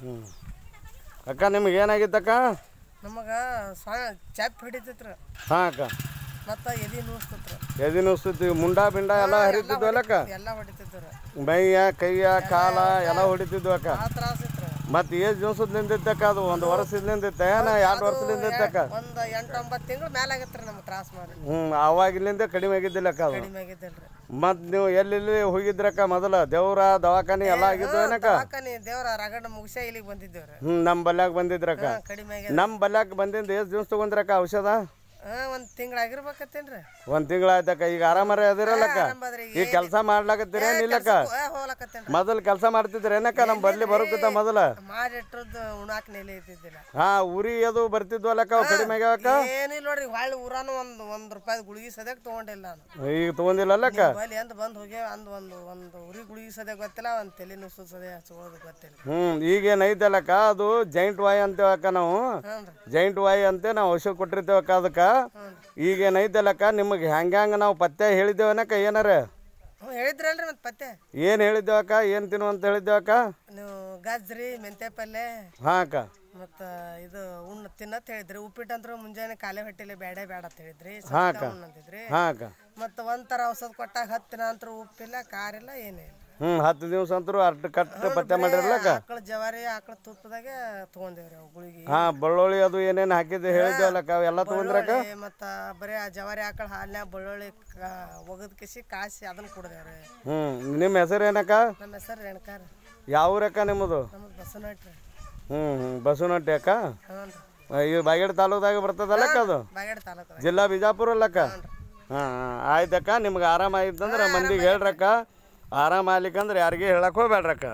ಹ್ಞೂ ಅಕ್ಕ ನಿಮ್ಗೆ ಏನಾಗಿತ್ತಕ್ಕ ನಮಗೆ ಚಾಪ್ ಹಿಡಿತೈತ್ರ ಹಾಂ ಅಕ್ಕ ಮತ್ತು ಎದೆ ನೋಸ್ತತ್ರ ಎದೆ ನೋಸ್ತಿದ್ವಿ ಮುಂಡ ಬಿಂಡ ಎಲ್ಲ ಹರಿತಿದ್ವಲ್ಲ ಅಕ್ಕ ಎಲ್ಲ ಹೊಡಿತಿದ್ರು ಮೈಯ ಕೈಯ ಕಾಲ ಎಲ್ಲ ಹೊಡಿತಿದ್ವು ಅಕ್ಕ ಆ ತ್ರಾಸ ಮತ್ತೆ ಏಜ್ ದಿವಸದ ಅದು ಒಂದು ವರ್ಷದಿಂದ ಏನ ಎರಡು ವರ್ಷದಿಂದ ಕಡಿಮೆ ಆಗಿದ್ದಿಲ್ಲಕ್ಕ ನೀವು ಎಲ್ಲೆಲ್ಲಿ ಹೋಗಿದ್ರಕ್ಕ ಮೊದಲ ದೇವ್ರ ದವಾಖಾನೆ ಎಲ್ಲ ಆಗಿದ್ದು ಏನಕ್ಕ ದೇವ್ರ ನಮ್ಮ ಬಲ್ಯಾಗ ಬಂದಿದ್ರಕ್ಕ ನಮ್ ನಮ್ಮ ಬಂದಿಂದ ಏಜ್ ದಿವಸ ತಗೊಂಡ್ರಕ್ಕ ಔಷಧ ಒಂದ್ ಒಂದು ತಿಂಗಳಾಗಿರ್ಬೇಕತ್ತೇನ್ರಿ ಒಂದು ಈಗ ಆರಾಮರ ಅದಿರಲ್ಲಕ್ಕ ಈ ಈಗ ಕೆಲಸ ಮಾಡ್ಲಾಕತ್ತೀರೇನಿಲ್ಲಕ್ಕ ಮಾಡಾಕತ್ತೇನ್ರಿ ಮೊದಲು ಕೆಲಸ ಮಾಡ್ತಿದ್ರೇನಕ್ಕ ನಮ್ ಬಲ್ಲಿ ಬರೋಕ್ಕಿಂತ ಮೊದಲ ಮಾಡಿಟ್ಟದ್ದು ಉಣಾಕ್ ನೆಲೆ ಇದ್ದಿದ್ದಿಲ್ಲ ಹಾ ಉರಿ ಅದು ಬರ್ತಿದ್ವಲ್ಲಕ್ಕ ಅವು ಕಡಿಮೆ ಏನಿಲ್ಲ ನೋಡ್ರಿ ಹೊಳ್ಳಿ ಊರಾನು ಒಂದು ಒಂದು ರೂಪಾಯಿ ಗುಳಿಗೆ ಸದ್ಯಕ್ಕೆ ತೊಗೊಂಡಿಲ್ಲ ನಾನು ಈಗ ತೊಗೊಂದಿಲ್ಲಲ್ಲಕ್ಕ ಬಲ್ಲಿ ಅಂತ ಬಂದು ಹೋಗ್ಯಾವ ಅಂದ್ ಒಂದು ಒಂದು ಉರಿ ಗುಳಿಗೆ ಸದ್ಯ ಗೊತ್ತಿಲ್ಲ ಒಂದು ತಲೆ ನುಸು ಸದ್ಯ ಹಚ್ಕೊಳ್ಳೋದು ಗೊತ್ತಿಲ್ಲ ಹ್ಮ್ ಈಗೇನೈತಲ್ಲಕ್ಕ ಅದು ಜೈಂಟ್ ವಾಯ್ ಅಂತೇವಕ್ಕ ನಾವು ಜೈಂಟ್ ವಾಯ್ ಅಂತೆ ನಾವು ಔಷಧ ಕೊಟ್ಟಿರ್ತೇವಕ್ಕ ಅದಕ್ಕ ಈಗೇನೈತಲ್ಲಕ್ಕ ನಿಮಗೆ ಹೆಂಗ ನಾವು ಪತ್ತೆ ಹೇಳಿದ್ದೇವನಕ್ಕ ಏನಾರ ಹೇಳಿದ್ರಲ್ರಿ ಏನ್ ಏನ್ ಏನ್ ಅಕ್ಕ ಏನ್ ತಿನ್ನು ಅಂತ ಅಕ್ಕ ನೀವು ಗಜ್ರಿ ಮೆಂತೆ ಪಲ್ಲೆ ಹಾಕ ಅಕ್ಕ ಮತ್ತ ಇದು ಉಣ್ಣ ತಿನ್ನತ್ ಹೇಳಿದ್ರಿ ಉಪ್ಪಿಟ್ಟು ಅಂದ್ರ ಮುಂಜಾನೆ ಕಾಲೇ ಹೊಟ್ಟೆಲಿ ಬೇಡ ಬೇಡ ಅಂತ ಹೇಳಿದ್ರಿ ಮತ್ತ ಒಂದ್ ಅಂತಿದ್ರಿ ಅಕ್ಕ ಔಷಧ ಕೊಟ್ಟಾಗ ಹತ್ತಿನ ಅಂತ್ರು ಉಪ್ಪಿಲ್ಲ ಉಪ್ಪಿಲ್ಲ ಇಲ್ಲ ಏನಿಲ್ಲ ಹ್ಮ್ ಹತ್ತು ದಿವಸ ಅಂತರೂ ಅರ್ಧ ಕಟ್ಟ ಪತ್ತೆ ಮಾಡಿರ್ಲಕ್ಕ ಆಕಳ ಜವಾರಿ ಆಕಳ ತುಪ್ಪದಾಗೆ ತಗೊಂಡೇವ್ರಿ ಗುಳಿಗೆ ಹಾ ಬಳ್ಳೊಳ್ಳಿ ಅದು ಏನೇನು ಹಾಕಿದ್ದು ಹೇಳಿದ್ದೇವಲ್ಲಕ್ಕ ಅವೆಲ್ಲ ತಗೊಂಡ್ರಕ್ಕ ಮತ್ತ ಬರೀ ಆ ಜವಾರಿ ಆಕಳ ಹಾಲ್ನ ಬೆಳ್ಳುಳ್ಳಿ ಒಗದ್ ಕಿಸಿ ಕಾಸಿ ಅದನ್ನ ಕುಡ್ದೇವ್ರಿ ಹ್ಮ್ ನಿಮ್ಮ ಹೆಸರು ಏನಕ್ಕ ನಮ್ಮ ಹೆಸರು ರೇಣುಕಾರ ಯಾವ ಊರಕ್ಕ ನಿಮ್ಮದು ಬಸವನಟ್ರಿ ಹ್ಮ್ ಹ್ಮ್ ಬಸವನಟ್ಟಿ ಅಕ್ಕ ಅಯ್ಯೋ ಬಾಗೇಡ್ ಬರ್ತದಲ್ಲಕ್ಕ ಅದು ಬಾಗೇಡ್ ತಾಲೂಕು ಜಿಲ್ಲಾ ಬಿಜಾಪುರ ಅಲ್ಲಕ್ಕ ಹಾಂ ಆಯ್ತಕ್ಕ ನಿಮ್ಗೆ ಆರಾಮಾಗಿತ್ತಂದ್ರೆ ಮಂದಿಗೆ ಹೇಳ್ರಕ್ಕ ಆರಾಮ ಆಗ್ಲಿಕ್ಕಂದ್ರೆ ಯಾರಿಗೆ ಹೇಳಕ್ ಹೋಗ್ಬೇಡ್ರಕ್ಕ